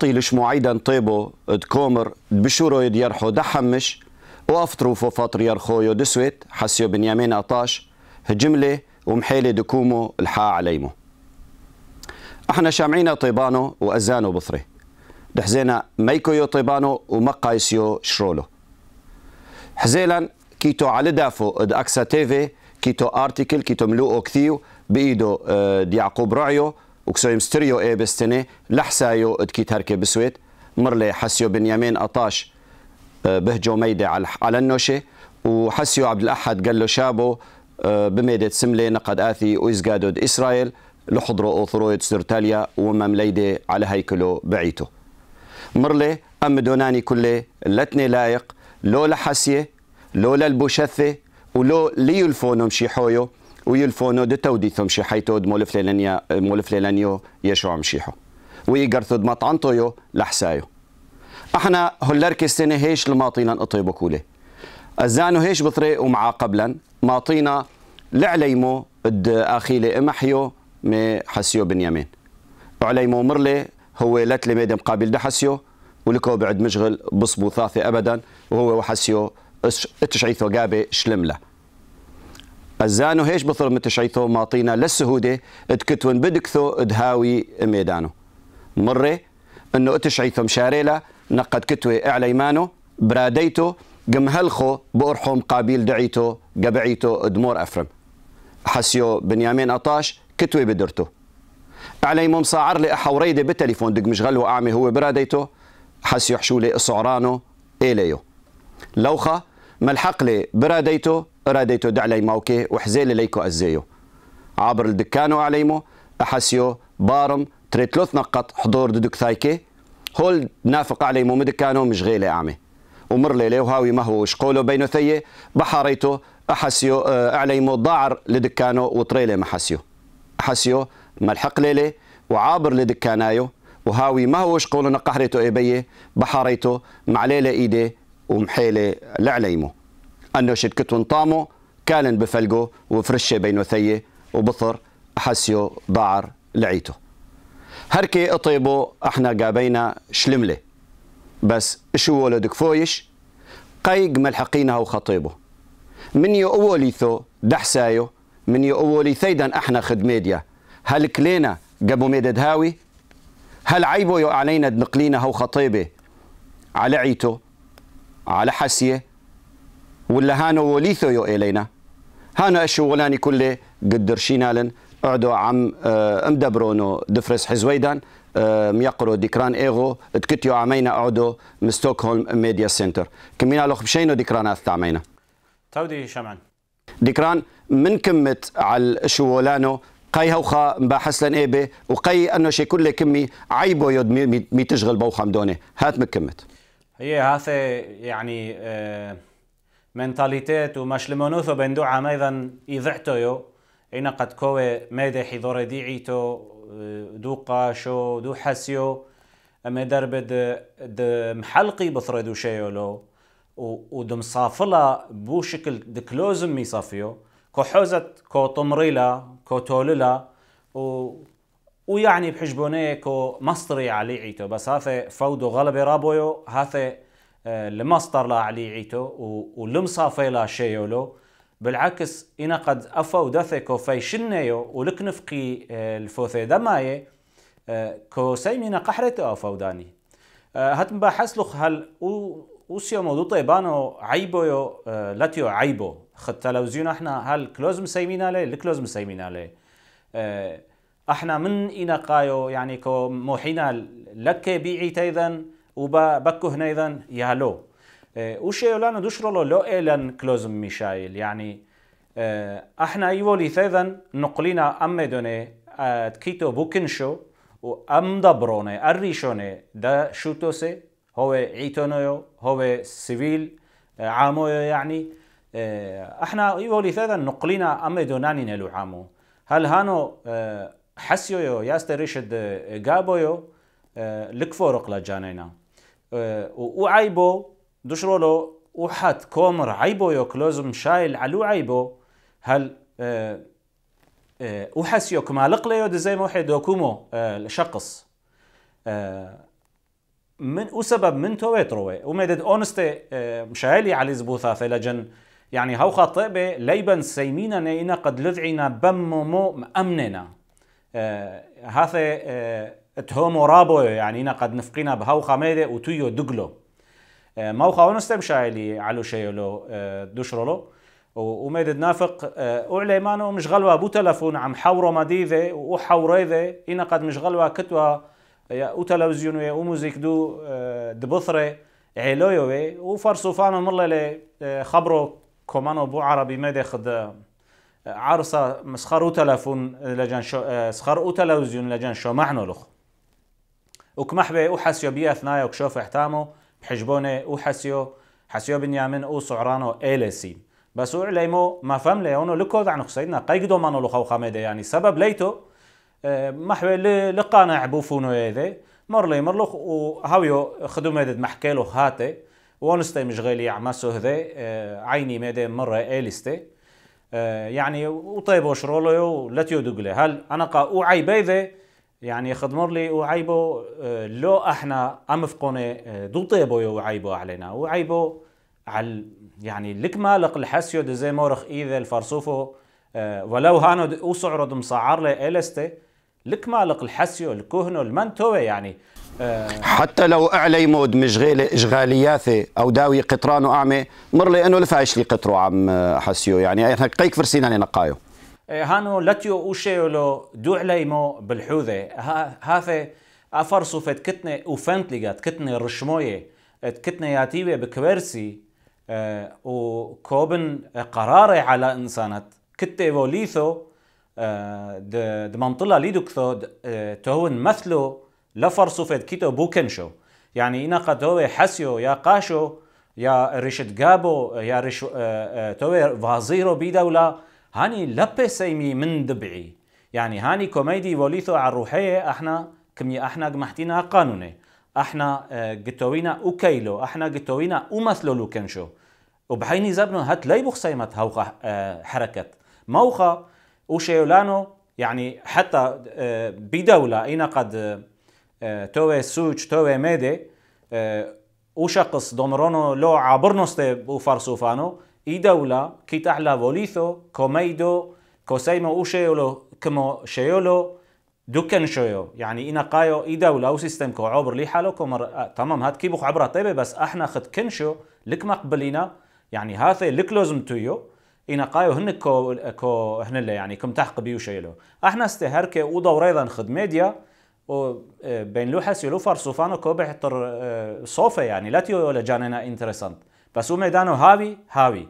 طيلش معيدا طيبو دكومر بشورو يرحو دحمش وافطروفو فاطر يرخويو دسويت حسيو بنيامين أطاش هجملي ومحيلي دكومو الحا عليمو احنا شامعين طيبانو وأزانو بثري دحزينا ميكويو طيبانو ومقايسيو شرولو حزيلا كيتو على دافو اد اكسا تيفي كيتو ارتيكل كيتو ملوءو كثيو بايدو آه، ديعقوب رعيو وكسويم ستريو اي بستني لحسايو ادكي تركي بسويت مرلي حسيو بنيامين اطاش آه، بهجو ميدة على النوشي وحسيو عبد الأحد قال له شابو آه، بميدة سملي نقد آثي ويزقادود إسرائيل لحضرو أثرويد سرتاليا ومامليدة على هيكلو بعيتو مرلي أم دوناني كله لتني لايق لولا حسية لولا البوشثة ولو ليو الفونو مشي حويو ويلفونو دو تودي ثمشي حيتود مولف ليلانيا مولف ليلانيو يشوع مشيحو ويقرثد طيو لحسايو احنا هولارك السنه هيش لماطينا اطيبو كوله الزانو هيش بطري ومعا قبلا ماطينا لعليمو اد اخيلي امحيو مي حسيو بنيامين وعليمو مرلي هو لتلي ميدم قابل دحسيو ولكو بعد مشغل بصبو ثاثي ابدا وهو وحسيو اتشعيثو قابي شلمله الزانو هيش بطل متشعيثو ماطينا للسهودة اتكتون بدكثو ادهاوي ميدانو مرة انه اتشعيثو مشاريلا نقد كتوي اعليمانو براديتو قم هلخو قابيل دعيتو قبعيتو دمور أفرم حسيو بنيامين أطاش كتوي بدرتو علي مصاعر لي أحوريدي بالتليفون دق مشغلو أعمي هو براديتو حسيو حشولي صعرانو إيليو لوخة ملحق لي براديتو اراديتو دعلي موكي وحزيل ليكو ازيو عبر الدكانو عليمو احسيو بارم تريتلوث نقط حضور دودك ثايكي هول نافق عليمو مدكانو مش غيلي اعمي ومر ليلي وهاوي ما هو شقولو بينو ثيه بحاريتو احسيو آه، عليمو ضاعر لدكانو وطريلي حسيو احسيو ملحق ليلي وعابر لدكانايو وهاوي ما هو شقولو نقهريتو إبيه بحاريتو مع ليلي إيدي ومحيلي لعليمو انه شركتهم طامو كالن بفلقو وفرشه بينو ثيه وبثر حسيو ضعر لعيته هركي اطيبو احنا قابينا شلمله بس شو ولدك فويش قيق ملحقينها وخطيبه من يو ثو دحسايو من يو ثيدا احنا خدميديا هل كلينا قبو ميدد هاوي هل عيبو يو علينا دنقلينا هو خطيبه على عيتو على حسيه ولا هانو وليثو يو إلينا هانو الشغلاني كله قدر شينالن اعدو عم آه، امدبرونو دفرس حزويدان آه، ميقرو ديكران ايغو تكتيو عمينا اعدو من ستوكهولم ميديا سنتر كمينا لو بشينو ديكران استعمينا تودي شمعن ديكران من كمت على شوولانو قي هوخا مباحث لن ايبي وقي انه شي كل كمي عيبو يود مي تشغل بوخا دوني هات مكمت هي هاثي يعني آه منتاليتات وماش لمنوثو بندوعم أيضا يضعتو اينا قد كوي ميدي حضور ديعيتو دو قاشو دو حسيو أما دربد محلقي بثردو لو ودم صافلا بو شكل دكلوزم صافيو كو حوزت كو طمريلا كو توللا و ويعني بحجبونيكو كو مصري عليعيتو بس هاثي فودو غلبي رابويو هاثي لمصدر لا علي عيتو ولمصافي لا شيولو بالعكس إنا قد أفا ودثكو في شنيو نفقي اه، الفوثي دماي كو اه، سيمينا قحرت أفا وداني اه، هات مباحث لخ هل وسيو موضوع طيبانو عيبو يو لاتيو عيبو خد زينا احنا هل كلوز مسيمين عليه الكلوز مسيمين عليه احنا من إنا قايو يعني كو موحينا لك بيعي تيذن وبكو هنا ايضا يا إيه، لو وشي لانو دشرلو لو إلن كلوزم ميشايل يعني إيه، احنا ايوه ايولي ثيذا نقلنا ام دوني إيه، كيتو بوكنشو وام دبروني اريشوني دا شوتوسي هو عيتونيو هو سيفيل عامو يعني احنا ايوه ايولي ثيذا نقلنا ام دوناني نلو عامو هل هانو حسيو يو ياستريشد قابويو لكفورق لجانينا وعيبه دشرولو وحد كومر عيبه يوكلوزم شايل علو عيبه هل اه، اه، وحس يوكما لقليو دزي موحي دوكومو الشقص اه، من وسبب من تو تويتروي ومدد اونستي مشايلي على زبوثاث لجن يعني هو خطيبة ليبن سيمينا نينا قد لذعنا بممو مأمننا هذا تهمو رابو يعني هنا قد نفقنا بهو خميدة وتيو دقلو آه، موخا ونستم شايلي علو شيلو آه، دوشرولو وميد نافق أعلى آه، مانو مش غلوة بو تلفون عم حورو مديذة وحوريذة هنا قد مش غلوة كتوة او وتلفزيون وموزيك دو دبثرة علويو وفرسو فانو مرلة خبرو كومانو بو عربي ميد خد عرصة مسخر تلفون لجان شو سخر وتلفزيون لجان شو معنو لخو وكمحبة وحسيو بيا ثنايا وكشوف احتامو بحجبونه وحسيو حسيو بنيامين وصعرانو إيلسي بس وعليمو ما فهم ليونو لكود دعنو خسيدنا قيقدو مانو لخو خامده يعني سبب ليتو آه، محوي لقانا عبوفونو إيدي مر لي مر مرلوخ وهاويو خدو ميدد محكيلو خاتي وانستي مش غيلي عمسو هذي آه، عيني ميدي مرة إيلستي آه، يعني وطيبو شرولو لاتيو دوغلي هل أنا قا او عيبي ذي يعني خدمر لي وعيبه آه، لو احنا عم فقونه آه، دو طيبو وعيبه علينا وعيبه على يعني لك مالق الحسيو زي مورخ ايذ الفرصوفو آه، ولو هانو وسعرو مصعر لي الستي لك مالق الحسيو الكهنو المنتوي يعني حتى لو اعلي مود مشغيله اشغالياثي او داوي قطران واعمي مر لي انه لفايش لي قطرو عم حسيو يعني احنا قيك فرسينا نقايو هانو لاتيو اوشيولو دوعليمو بالحوذة هاثة افر صفت كتنة اوفنت لغات كتنة رشموية كتنة ياتيبة بكبرسي أه وكوبن قراري على انسانات كتة وليثو فوليثو أه دمنطلة ليدوكثو آه، تهون مثلو لفر صفت كيتو بوكنشو يعني إنا قد هو حسيو يا قاشو يا ريشت جابو يا ريش آه، آه، توي فازيرو بيدولا هاني لبي سيمي من دبعي يعني هاني كوميدي وليثو على روحية احنا كمية احنا قمحتينا قانوني احنا آه، قتوينا اوكيلو احنا قتوينا ومثلو كنشو وبحيني زبنو هات بوخ سيمت هوخا آه، حركة موخا وشيولانو يعني حتى آه، بدولة اينا قد توي سوج توي ميدي وشقص دومرونو لو عبرنوستي وفرسوفانو إدولة كيتاح لافوليثو كوميدو كوسيمو أوشيولو كمو شيولو دوكن شيو يعني إنا قايو اي دولة أو سيستم كو عبر لي حالو كمر آه تمام هاد كيبو عبرة طيبة بس احنا خد كنشو لك مقبلينا يعني هاثي لك لازم تويو إنا قايو هن كو كو هن اللي يعني كم تحق بيو شيلو احنا استهركي ودور أيضا خد ميديا و بين لوحة سيلو فارسوفانو كو بحتر صوفة يعني لا تيو ولا جانينا انترسانت بس هو ميدانه هاوي هاوي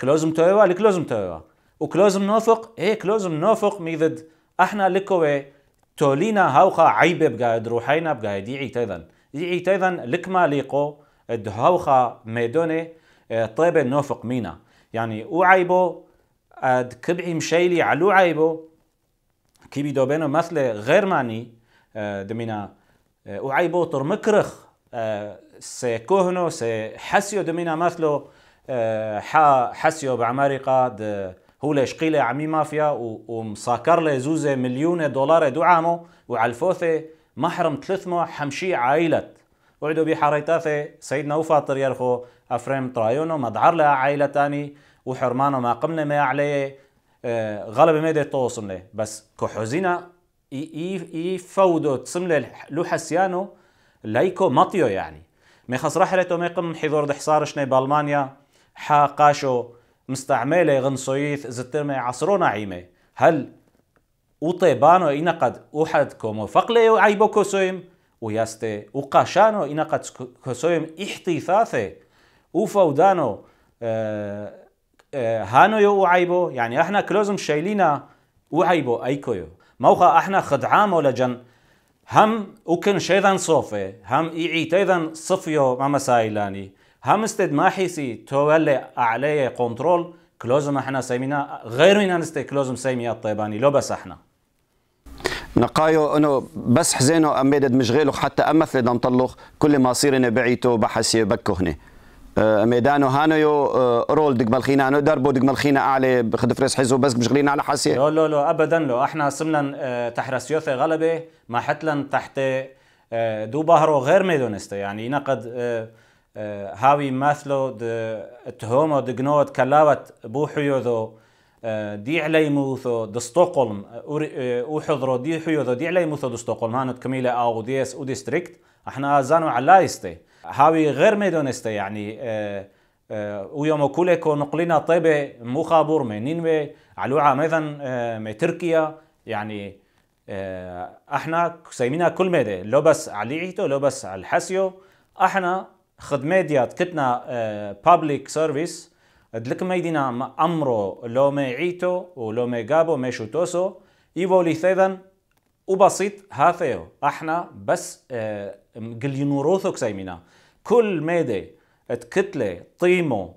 كلوزم تويوا لكلوزم تويوا وكلوزم نوفق ايه كلوزم نوفق ميدد احنا لكوي تولينا هاوخا عيبه بقاعد روحينا بقاعد يعي تيذن يعي تيذن لكما ليقو اد هاوخا ميدوني طيب نوفق مينا يعني او عيبو اد كبعي مشيلي علو عيبو كيبي دوبينو مثل غير ماني دمينا او عيبو طر مكرخ سي kohno, se hasio domina maslo ha hasio بعمارقة هو ليش قيلة عمي مافيا ومساكر لي زوزة مليون دولار دعامه وعلى الفوثة محرم تلثمه حمشي عائلة وعدو بحريتاثة سيدنا وفاطر يرخو أفريم ترايونو مدعر لها عائلة تاني وحرمانو ما قمنا ما عليه آه، غلب ما توصم له بس كحزينة يفودو تسمله لو حسيانو لايكو مطيو يعني ميخص رحلته ميقم حضور دحصار شني بالمانيا حا قاشو مستعمله غن غنصويث زترمي عصرو نعيمه هل وطيبانو إنا قد أحد كومو فقليو عيبو كوسويم وياستي وقاشانو إنا قد كوسويم احتيثاثي وفودانو آه آه هانو يو عيبو يعني احنا كلوزم شايلينا وعيبو ايكويو موخا احنا خدعامو لجن هم اوكن شيدان صوفي هم اي عيتيدان صفيو ما مسائلاني هم استد ما حيسي تولي عليه كنترول كلوزم احنا سيمينا غير من انست كلوزم سيميا الطيباني لو بس احنا نقايو انه بس حزينو مش مشغيلو حتى امثل دم طلخ كل ما صيرنا بعيته بحسي بكهني آه، ميدانو هانيو آه، رول دق ملخينا هانو دربو دق ملخينا على بخد فريس حزو بس مش غلينا على حاسية لا لا لا ابدا لا احنا سمنا آه، تحرس يوثي غلبه ما حتلن تحت دو بهرو غير ميدونستا يعني نقد هاوي ماثلو التهومو دقنوت كلاوت بوحيو ذو دي علي موثو دستوكولم او أه، حضرو دي حيوثو دي علي موثو دستوكولم هانت كميلة او ديس او ديستريكت احنا زانو علايستي هاوي غير ميدونستي يعني او أه، أه، يومو كوليكو نقلنا طيبة مخابور من نينوي علوعة مثلا من تركيا يعني احنا سيمينا كل ميدة لو بس على عيتو لو بس على الحسيو احنا خدمات ديات كتنا بابليك سيرفيس دلك ميدينا أمرو لو ما عيتو ولو ما جابو ما شوتوسو إيفولي ثيذن وبسيط هاثيو احنا بس اه قلينوروثو كسيمينا كل ميدي تكتلي طيمو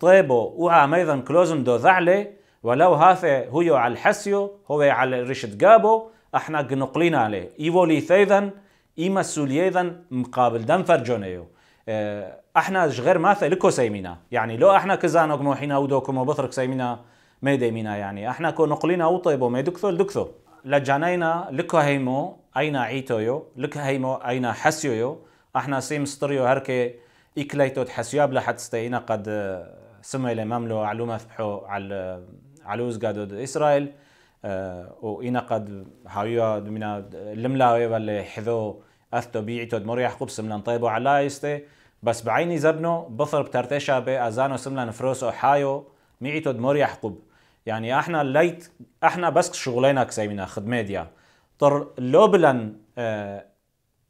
طيبو وعميضا كلوزن دو ذعلي ولو هاثي هو على الحسيو هو على ريشت جابو احنا قنقلين عليه ايفولي ثيذن ايما سوليذن مقابل دنفر جونيو اه احنا غير ماثا لكو سيمينا يعني لو احنا كزانوك موحينا ودوكم وبثرك سيمينا ما ديمينا يعني احنا كو نقلينا وطيبو ما دكثو لدكثو لجانينا لكو هيمو اينا عيتويو لك هيمو اينا حسيويو احنا سيم ستريو هركي إكليتو تحسياب لحد ستينا قد آه، سمي الإماملو علومة ثبحو على علوز قادو إسرائيل آه، و اينا قد هايو من الملاوي واللي حذو أثتو بيعتو مريح قبس من طيبو على يستي بس بعيني زبنو بفر بترتشا ازانو سملن فروس أوحايو ميعتو دمور يحقب يعني احنا ليت احنا بس شغلنا كسيمنا خدميديا طر لو بلن اه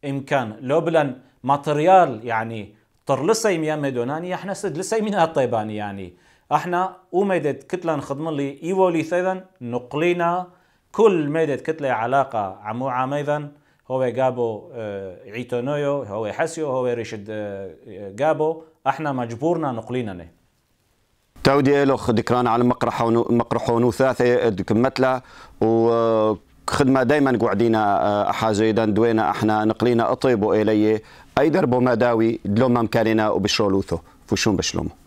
امكان لو بلن ماتريال يعني طر لسي ميا ميدوناني احنا سد لسي ميا طيباني يعني احنا ميدت كتلة خدمة لي ايولي ثيذن نقلينا كل ميدت كتلة علاقة عمو عاميذن هو جابو اه، عيتونيو هو حسيو هو رشد جابو اه، اه، احنا مجبورنا نقلينا تودي الوخ ذكرانا على مقرح مقرح ثلاثه و وخدمه دائما قاعدين حاجه اذا دوينا احنا نقلينا اطيب الي اي دربو مداوي دلوم مكاننا وبشرولوثو فشون بشلومو